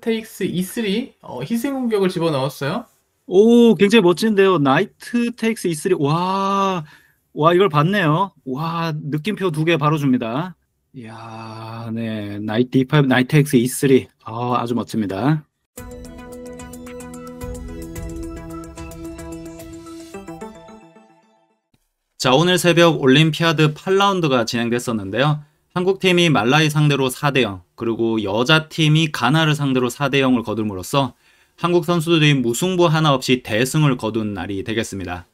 테이크스 E3 어, 희생 공격을 집어넣었어요. 오, 굉장히 멋진데요. 나이트 테이크스 E3. 와, 와 이걸 봤네요. 와, 느낌표 두 개 바로 줍니다. 이야, 네, 나이트 E5, 나이트 테이크스 E3. 아, 아주 멋집니다. 자, 오늘 새벽 올림피아드 8라운드가 진행됐었는데요. 한국팀이 말라이 상대로 4대0, 그리고 여자팀이 가나를 상대로 4대0을 거둠으로써 한국 선수들이 무승부 하나 없이 대승을 거둔 날이 되겠습니다.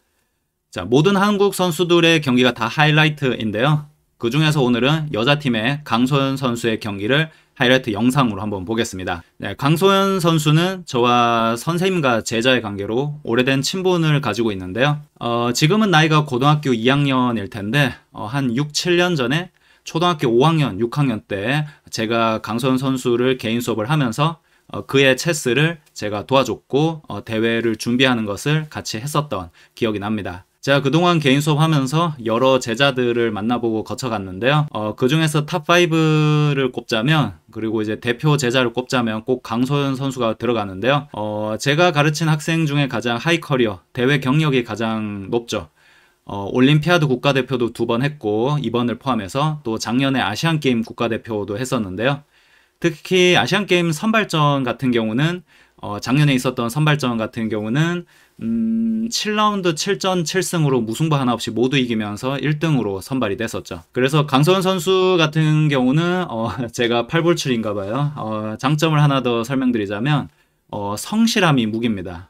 자, 모든 한국 선수들의 경기가 다 하이라이트인데요. 그 중에서 오늘은 여자팀의 강소연 선수의 경기를 하이라이트 영상으로 한번 보겠습니다. 네, 강소연 선수는 저와 선생님과 제자의 관계로 오래된 친분을 가지고 있는데요. 어, 지금은 나이가 고등학교 2학년일 텐데 어, 한 6, 7년 전에 초등학교 5학년, 6학년 때 제가 강소연 선수를 개인 수업을 하면서 어, 그의 체스를 제가 도와줬고 어, 대회를 준비하는 것을 같이 했었던 기억이 납니다. 제가 그동안 개인 수업하면서 여러 제자들을 만나보고 거쳐갔는데요. 어, 그 중에서 탑5를 꼽자면, 그리고 이제 대표 제자를 꼽자면 꼭 강소연 선수가 들어가는데요. 어, 제가 가르친 학생 중에 가장 하이 커리어, 대회 경력이 가장 높죠. 어, 올림피아드 국가대표도 두 번 했고 이번을 포함해서 또 작년에 아시안게임 국가대표도 했었는데요. 특히 아시안게임 선발전 같은 경우는 어, 작년에 있었던 선발전 같은 경우는 음, 7라운드 7전 7승으로 무승부 하나 없이 모두 이기면서 1등으로 선발이 됐었죠. 그래서 강소현 선수 같은 경우는 어, 제가 팔불출인가 봐요. 어, 장점을 하나 더 설명드리자면 어, 성실함이 무기입니다.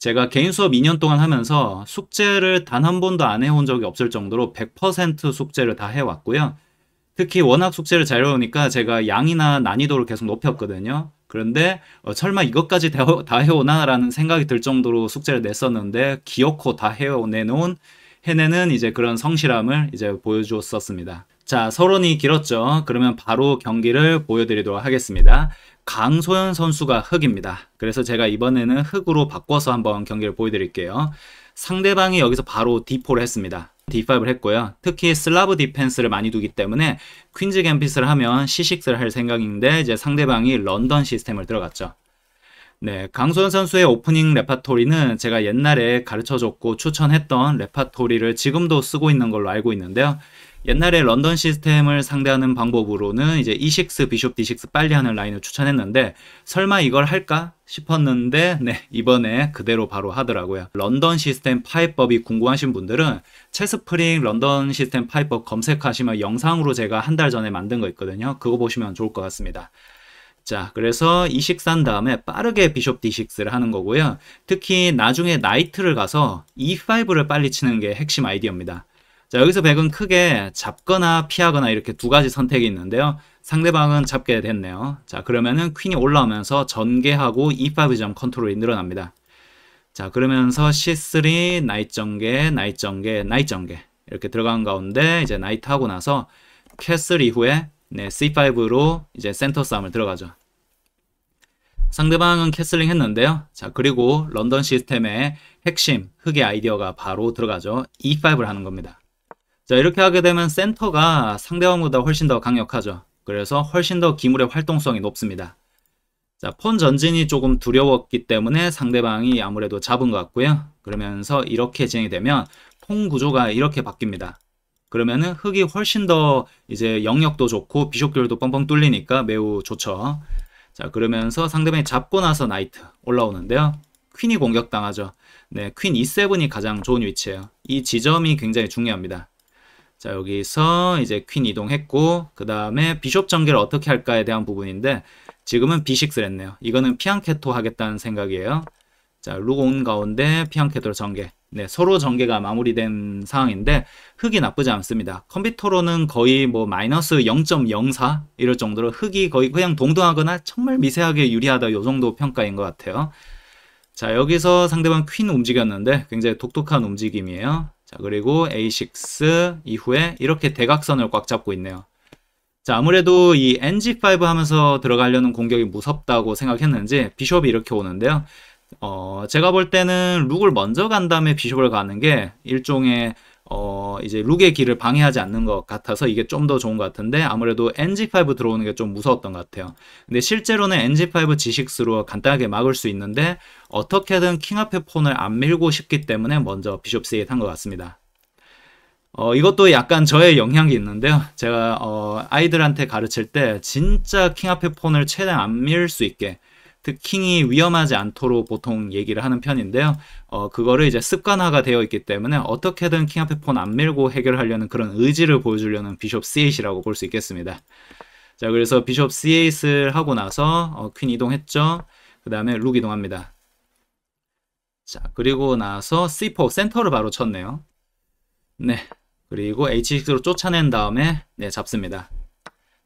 제가 개인 수업 2년 동안 하면서 숙제를 단 한 번도 안 해온 적이 없을 정도로 100% 숙제를 다 해왔고요. 특히 워낙 숙제를 잘 해오니까 제가 양이나 난이도를 계속 높였거든요. 그런데 어, 설마 이것까지 다 해오나라는 생각이 들 정도로 숙제를 냈었는데 기어코 다 해내놓은 해내는 이제 그런 성실함을 이제 보여주었었습니다. 자, 서론이 길었죠. 그러면 바로 경기를 보여드리도록 하겠습니다. 강소연 선수가 흑입니다. 그래서 제가 이번에는 흑으로 바꿔서 한번 경기를 보여드릴게요. 상대방이 여기서 바로 D4를 했습니다. D5를 했고요. 특히 슬라브 디펜스를 많이 두기 때문에 퀸즈 갬핏을 하면 C6를 할 생각인데 이제 상대방이 런던 시스템을 들어갔죠. 네, 강소연 선수의 오프닝 레파토리는 제가 옛날에 가르쳐줬고 추천했던 레파토리를 지금도 쓰고 있는 걸로 알고 있는데요. 옛날에 런던 시스템을 상대하는 방법으로는 이제 E6, 비숍 D6 빨리 하는 라인을 추천했는데 설마 이걸 할까 싶었는데 네 이번에 그대로 바로 하더라고요. 런던 시스템 파이법이 궁금하신 분들은 체스프링 런던 시스템 파이법 검색하시면 영상으로 제가 한 달 전에 만든 거 있거든요. 그거 보시면 좋을 것 같습니다. 자, 그래서 E6 산 다음에 빠르게 비숍 D6를 하는 거고요. 특히 나중에 나이트를 가서 E5를 빨리 치는 게 핵심 아이디어입니다. 자, 여기서 백은 크게 잡거나 피하거나 이렇게 두 가지 선택이 있는데요. 상대방은 잡게 됐네요. 자, 그러면은 퀸이 올라오면서 전개하고 e5 점 컨트롤이 늘어납니다. 자, 그러면서 c3, 나이 전개, 나이 전개, 나이 전개 이렇게 들어간 가운데 이제 나이트 하고 나서 캐슬 이후에 네, c5로 이제 센터 싸움을 들어가죠. 상대방은 캐슬링 했는데요. 자, 그리고 런던 시스템의 핵심, 흑의 아이디어가 바로 들어가죠. e5를 하는 겁니다. 자 이렇게 하게 되면 센터가 상대방보다 훨씬 더 강력하죠. 그래서 훨씬 더 기물의 활동성이 높습니다. 자, 폰 전진이 조금 두려웠기 때문에 상대방이 아무래도 잡은 것 같고요. 그러면서 이렇게 진행이 되면 폰 구조가 이렇게 바뀝니다. 그러면은 흙이 훨씬 더 이제 영역도 좋고 비숍결도 뻥뻥 뚫리니까 매우 좋죠. 자, 그러면서 상대방이 잡고 나서 나이트 올라오는데요. 퀸이 공격당하죠. 네, 퀸 E7이 가장 좋은 위치예요. 이 지점이 굉장히 중요합니다. 자 여기서 이제 퀸 이동했고 그 다음에 비숍 전개를 어떻게 할까에 대한 부분인데 지금은 B6를 했네요. 이거는 피앙케토 하겠다는 생각이에요. 자 루고 온 가운데 피앙케토로 전개 네, 서로 전개가 마무리된 상황인데 흙이 나쁘지 않습니다. 컴퓨터로는 거의 뭐 마이너스 0.04 이럴 정도로 흙이 거의 그냥 동등하거나 정말 미세하게 유리하다 요 정도 평가인 것 같아요. 자, 여기서 상대방 퀸 움직였는데 굉장히 독특한 움직임이에요. 자, 그리고 A6 이후에 이렇게 대각선을 꽉 잡고 있네요. 자, 아무래도 이 NG5 하면서 들어가려는 공격이 무섭다고 생각했는지 비숍이 이렇게 오는데요. 어, 제가 볼 때는 룩을 먼저 간 다음에 비숍을 가는 게 일종의 어, 이제 룩의 길을 방해하지 않는 것 같아서 이게 좀 더 좋은 것 같은데 아무래도 NG5 들어오는 게 좀 무서웠던 것 같아요. 근데 실제로는 NG5 지식6로 간단하게 막을 수 있는데 어떻게든 킹 앞에 폰을 안 밀고 싶기 때문에 먼저 비숍 C8 한것 같습니다. 어, 이것도 약간 저의 영향이 있는데요. 제가 어, 아이들한테 가르칠 때 진짜 킹 앞에 폰을 최대한 안 밀 수 있게 특킹이 위험하지 않도록 보통 얘기를 하는 편인데요. 어, 그거를 이제 습관화가 되어 있기 때문에 어떻게든 킹 앞에 폰 안 밀고 해결하려는 그런 의지를 보여주려는 비숍 C8이라고 볼 수 있겠습니다. 자, 그래서 비숍 C8을 하고 나서 어, 퀸 이동했죠. 그 다음에 룩 이동합니다. 자, 그리고 나서 C4 센터를 바로 쳤네요. 네. 그리고 H6로 쫓아낸 다음에 네, 잡습니다.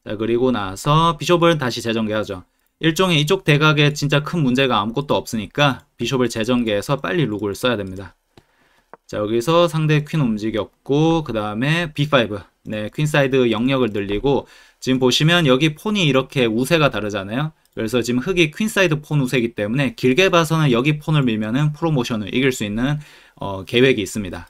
자, 그리고 나서 비숍을 다시 재전개하죠. 일종의 이쪽 대각에 진짜 큰 문제가 아무것도 없으니까 비숍을 재전개해서 빨리 룩을 써야 됩니다. 자 여기서 상대 퀸 움직였고 그 다음에 b5 네 퀸사이드 영역을 늘리고 지금 보시면 여기 폰이 이렇게 우세가 다르잖아요. 그래서 지금 흑이 퀸사이드 폰 우세이기 때문에 길게 봐서는 여기 폰을 밀면은 프로모션을 이길 수 있는 어, 계획이 있습니다.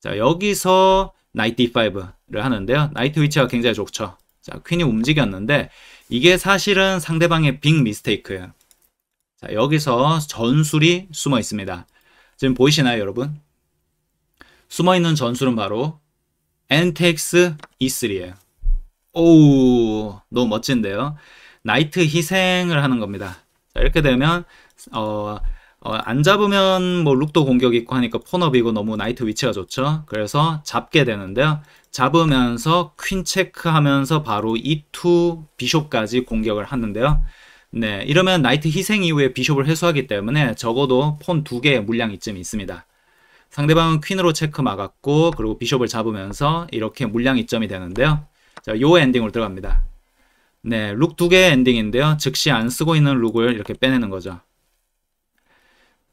자 여기서 나이트 d5를 하는데요. 나이트 위치가 굉장히 좋죠. 자 퀸이 움직였는데 이게 사실은 상대방의 빅 미스테이크예요. 자, 여기서 전술이 숨어 있습니다. 지금 보이시나요, 여러분? 숨어 있는 전술은 바로 NTX E3예요. 오우, 너무 멋진데요. 나이트 희생을 하는 겁니다. 자, 이렇게 되면 어, 어, 안 잡으면 뭐 룩도 공격 있고 하니까 폰업이고 너무 나이트 위치가 좋죠. 그래서 잡게 되는데요. 잡으면서 퀸 체크하면서 바로 E2 비숍까지 공격을 하는데요. 네, 이러면 나이트 희생 이후에 비숍을 해소하기 때문에 적어도 폰 두 개의 물량이 쯤 있습니다. 상대방은 퀸으로 체크 막았고 그리고 비숍을 잡으면서 이렇게 물량 이점이 되는데요. 자, 요 엔딩으로 들어갑니다. 네, 룩 두 개의 엔딩인데요. 즉시 안 쓰고 있는 룩을 이렇게 빼내는 거죠.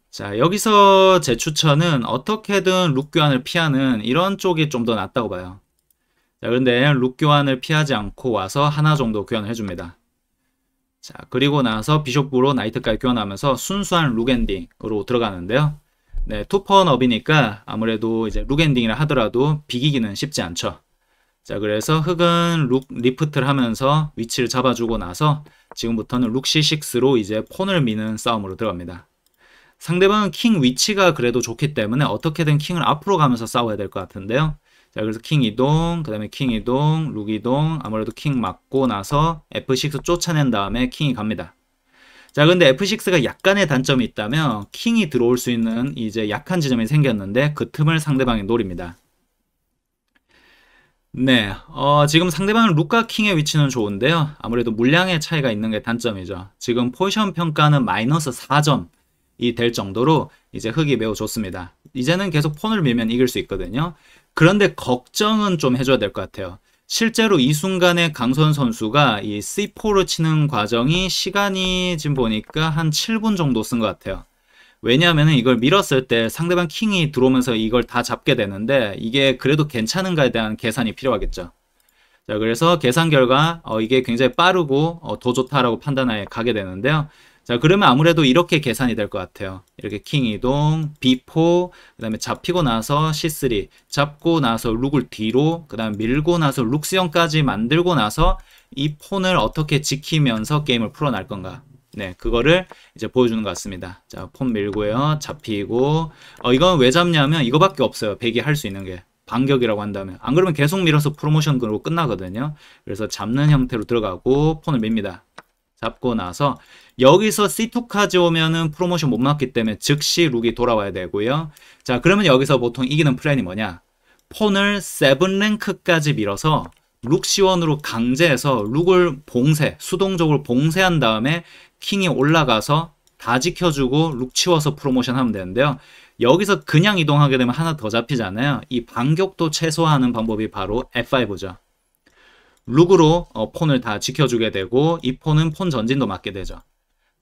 자, 여기서 제 추천은 어떻게든 룩 교환을 피하는 이런 쪽이 좀 더 낫다고 봐요. 자, 그런데 룩 교환을 피하지 않고 와서 하나 정도 교환을 해줍니다. 자, 그리고 나서 비숍으로 나이트까지 교환하면서 순수한 룩 엔딩으로 들어가는데요. 네, 투펀업이니까 아무래도 이제 룩 엔딩이라 하더라도 비기기는 쉽지 않죠. 자, 그래서 흑은 룩 리프트를 하면서 위치를 잡아주고 나서 지금부터는 룩 C6로 이제 폰을 미는 싸움으로 들어갑니다. 상대방은 킹 위치가 그래도 좋기 때문에 어떻게든 킹을 앞으로 가면서 싸워야 될 것 같은데요. 자, 그래서 킹 이동, 그 다음에 킹 이동, 룩 이동, 아무래도 킹 맞고 나서 F6 쫓아낸 다음에 킹이 갑니다. 자, 근데 F6가 약간의 단점이 있다면 킹이 들어올 수 있는 이제 약한 지점이 생겼는데 그 틈을 상대방이 노립니다. 네, 어, 지금 상대방은 룩과 킹의 위치는 좋은데요. 아무래도 물량의 차이가 있는 게 단점이죠. 지금 포지션 평가는 마이너스 4점이 될 정도로 이제 흙이 매우 좋습니다. 이제는 계속 폰을 밀면 이길 수 있거든요. 그런데 걱정은 좀 해줘야 될 것 같아요. 실제로 이 순간에 강선 선수가 이 C4를 치는 과정이 시간이 지금 보니까 한 7분 정도 쓴 것 같아요. 왜냐하면 이걸 밀었을 때 상대방 킹이 들어오면서 이걸 다 잡게 되는데 이게 그래도 괜찮은가에 대한 계산이 필요하겠죠. 자, 그래서 계산 결과 어, 이게 굉장히 빠르고 어, 더 좋다라고 판단하에 가게 되는데요. 자 그러면 아무래도 이렇게 계산이 될 것 같아요 이렇게 킹 이동 B4 그 다음에 잡히고 나서 C3 잡고 나서 룩을 뒤로 그 다음 밀고 나서 룩 수형까지 만들고 나서 이 폰을 어떻게 지키면서 게임을 풀어날 건가 네, 그거를 이제 보여주는 것 같습니다. 자, 폰 밀고요. 잡히고. 어, 이건 왜 잡냐면 이거밖에 없어요. 백이 할 수 있는 게. 반격이라고 한다면. 안 그러면 계속 밀어서 프로모션 으로 끝나거든요. 그래서 잡는 형태로 들어가고 폰을 밉니다. 잡고 나서 여기서 C2까지 오면은 프로모션 못 맞기 때문에 즉시 룩이 돌아와야 되고요. 자, 그러면 여기서 보통 이기는 플랜이 뭐냐? 폰을 7랭크까지 밀어서 룩 시원으로 강제해서 룩을 봉쇄, 수동적으로 봉쇄한 다음에 킹이 올라가서 다 지켜주고 룩 치워서 프로모션 하면 되는데요. 여기서 그냥 이동하게 되면 하나 더 잡히잖아요. 이 반격도 최소화하는 방법이 바로 F5죠. 룩으로 어, 폰을 다 지켜주게 되고 이 폰은 폰 전진도 맞게 되죠.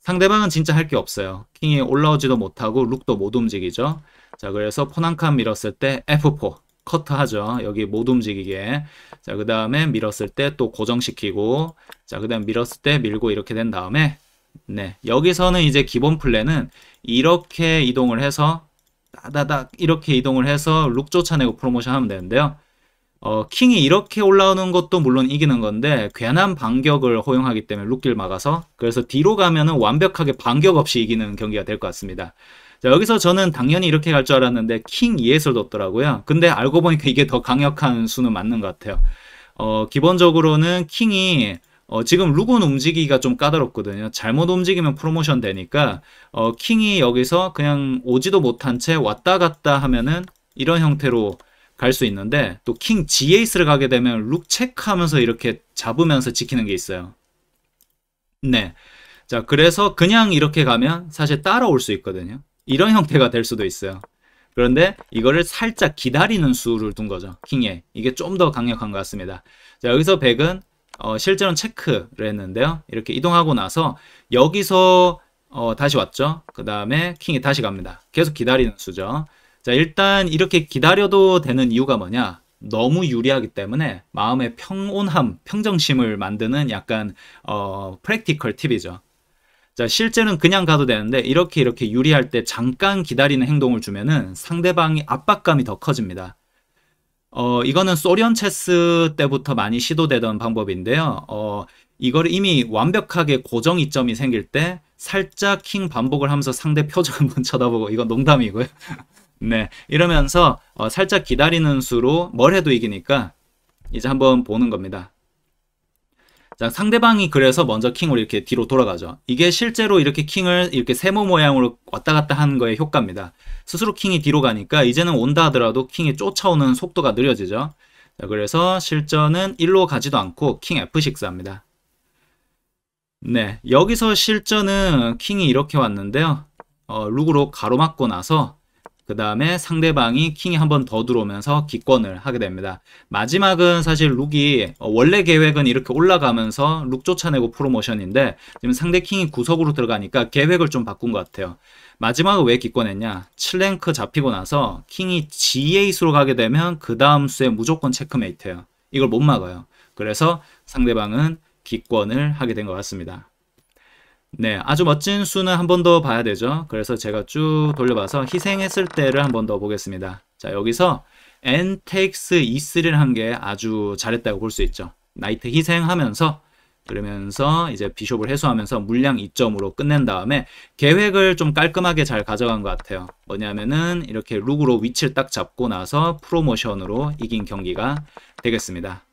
상대방은 진짜 할 게 없어요. 킹이 올라오지도 못하고 룩도 못 움직이죠. 자 그래서 포난칸 밀었을 때 F4 커트하죠. 여기 못 움직이게. 자그 다음에 밀었을 때 또 고정시키고 자그 다음 밀었을 때 밀고 이렇게 된 다음에 네 여기서는 이제 기본 플랜은 이렇게 이동을 해서 따다닥 이렇게 이동을 해서 룩 쫓아내고 프로모션 하면 되는데요. 어, 킹이 이렇게 올라오는 것도 물론 이기는 건데 괜한 반격을 허용하기 때문에 룩길 막아서 그래서 뒤로 가면은 완벽하게 반격 없이 이기는 경기가 될 것 같습니다. 자, 여기서 저는 당연히 이렇게 갈 줄 알았는데 킹 2에서 뒀더라고요. 근데 알고 보니까 이게 더 강력한 수는 맞는 것 같아요. 어, 기본적으로는 킹이 어, 지금 룩은 움직이기가 좀 까다롭거든요. 잘못 움직이면 프로모션 되니까 어, 킹이 여기서 그냥 오지도 못한 채 왔다 갔다 하면은 이런 형태로 갈수 있는데 또 킹 G8를 가게 되면 룩 체크하면서 이렇게 잡으면서 지키는 게 있어요. 네. 자 그래서 그냥 이렇게 가면 사실 따라올 수 있거든요. 이런 형태가 될 수도 있어요. 그런데 이거를 살짝 기다리는 수를 둔 거죠. 킹에. 이게 좀 더 강력한 것 같습니다. 자 여기서 백은 어, 실제로는 체크를 했는데요. 이렇게 이동하고 나서 여기서 어, 다시 왔죠. 그 다음에 킹이 다시 갑니다. 계속 기다리는 수죠. 자, 일단 이렇게 기다려도 되는 이유가 뭐냐? 너무 유리하기 때문에 마음의 평온함, 평정심을 만드는 약간 어, 프랙티컬 팁이죠. 자, 실제는 그냥 가도 되는데 이렇게 이렇게 유리할 때 잠깐 기다리는 행동을 주면은 상대방이 압박감이 더 커집니다. 어, 이거는 소련 체스 때부터 많이 시도되던 방법인데요. 어, 이걸 이미 완벽하게 고정 이점이 생길 때 살짝 킹 반복을 하면서 상대 표정을 한번 쳐다보고 이건 농담이고요. 네, 이러면서 어, 살짝 기다리는 수로 뭘 해도 이기니까 이제 한번 보는 겁니다. 자, 상대방이 그래서 먼저 킹으로 이렇게 뒤로 돌아가죠. 이게 실제로 이렇게 킹을 이렇게 세모 모양으로 왔다 갔다 하는 거의 효과입니다. 스스로 킹이 뒤로 가니까 이제는 온다 하더라도 킹이 쫓아오는 속도가 느려지죠. 자, 그래서 실전은 1로 가지도 않고 킹 F6 합니다. 네, 여기서 실전은 킹이 이렇게 왔는데요. 어, 룩으로 가로막고 나서 그 다음에 상대방이 킹이 한 번 더 들어오면서 기권을 하게 됩니다. 마지막은 사실 룩이 어, 원래 계획은 이렇게 올라가면서 룩 쫓아내고 프로모션인데 지금 상대 킹이 구석으로 들어가니까 계획을 좀 바꾼 것 같아요. 마지막은 왜 기권했냐? 7랭크 잡히고 나서 킹이 G8으로 가게 되면 그 다음 수에 무조건 체크메이트예요. 이걸 못 막아요. 그래서 상대방은 기권을 하게 된 것 같습니다. 네, 아주 멋진 수는 한 번 더 봐야 되죠. 그래서 제가 쭉 돌려봐서 희생했을 때를 한 번 더 보겠습니다. 자, 여기서 n takes e3를 한 게 아주 잘했다고 볼 수 있죠. 나이트 희생하면서 그러면서 이제 비숍을 해소하면서 물량 2점으로 끝낸 다음에 계획을 좀 깔끔하게 잘 가져간 것 같아요. 뭐냐면은 이렇게 룩으로 위치를 딱 잡고 나서 프로모션으로 이긴 경기가 되겠습니다.